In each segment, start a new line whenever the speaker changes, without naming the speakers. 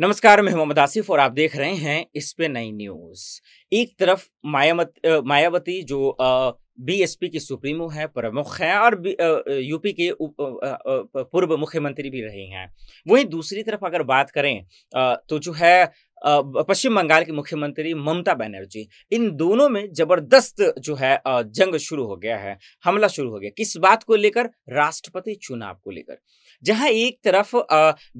नमस्कार मैं मोहम्मद आसिफ और आप देख रहे हैं इस पे नई न्यूज एक तरफ मायावती मायावती जो बीएसपी की सुप्रीमो है प्रमुख है और यूपी के पूर्व मुख्यमंत्री भी रहे हैं वहीं दूसरी तरफ अगर बात करें तो जो है पश्चिम बंगाल की मुख्यमंत्री ममता बनर्जी इन दोनों में जबरदस्त जो है जंग शुरू हो गया है हमला शुरू हो गया किस बात को लेकर राष्ट्रपति चुनाव को लेकर जहां एक तरफ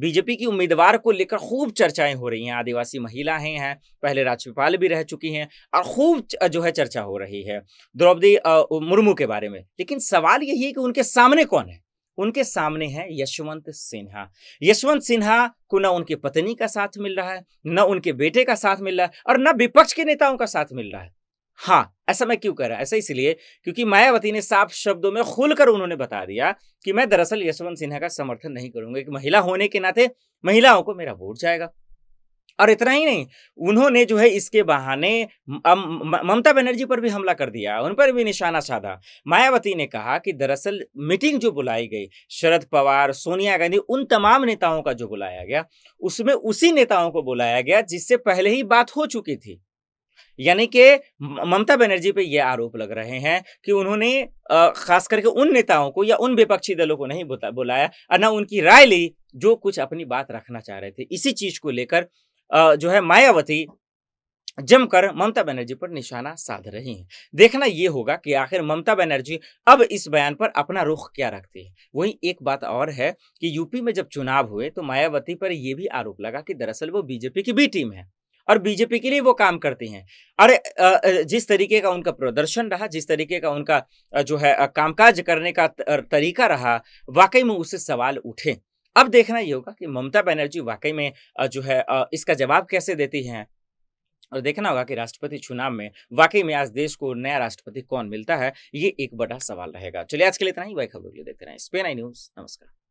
बीजेपी की उम्मीदवार को लेकर खूब चर्चाएं हो रही हैं आदिवासी महिलाएं हैं पहले राज्यपाल भी रह चुकी हैं और खूब जो है चर्चा हो रही है द्रौपदी मुर्मू के बारे में लेकिन सवाल यही है कि उनके सामने कौन है उनके सामने है यशवंत सिन्हा यशवंत सिन्हा को न उनकी पत्नी का साथ मिल रहा है न उनके बेटे का साथ मिल रहा है और न विपक्ष के नेताओं का साथ मिल रहा है हाँ ऐसा मैं क्यों कह रहा ऐसा इसलिए क्योंकि मायावती ने साफ शब्दों में खुलकर उन्होंने बता दिया कि मैं दरअसल यशवंत सिन्हा का समर्थन नहीं करूंगा एक महिला होने के नाते महिलाओं को मेरा वोट जाएगा और इतना ही नहीं उन्होंने जो है इसके बहाने ममता बनर्जी पर भी हमला कर दिया उन पर भी निशाना साधा मायावती ने कहा कि दरअसल मीटिंग जो बुलाई गई शरद पवार सोनिया गांधी उन तमाम नेताओं का जो बुलाया गया उसमें उसी नेताओं को बुलाया गया जिससे पहले ही बात हो चुकी थी यानी कि ममता बनर्जी पे ये आरोप लग रहे हैं कि उन्होंने खास करके उन नेताओं को या उन विपक्षी दलों को नहीं बुलाया और ना उनकी राय ली जो कुछ अपनी बात रखना चाह रहे थे इसी चीज को लेकर जो है मायावती जमकर ममता बनर्जी पर निशाना साध रही हैं देखना ये होगा कि आखिर ममता बनर्जी अब इस बयान पर अपना रुख क्या रखती है वहीं एक बात और है कि यूपी में जब चुनाव हुए तो मायावती पर यह भी आरोप लगा कि दरअसल वो बीजेपी की बी टीम है और बीजेपी के लिए वो काम करती हैं अरे जिस तरीके का उनका प्रदर्शन रहा जिस तरीके का उनका जो है कामकाज करने का तरीका रहा वाकई में उससे सवाल उठे अब देखना ये होगा कि ममता बनर्जी वाकई में जो है इसका जवाब कैसे देती हैं और देखना होगा कि राष्ट्रपति चुनाव में वाकई में आज देश को नया राष्ट्रपति कौन मिलता है ये एक बड़ा सवाल रहेगा चलिए आज के लिए इतना ही वही खबर देखते रहें स्पेन आई न्यूज नमस्कार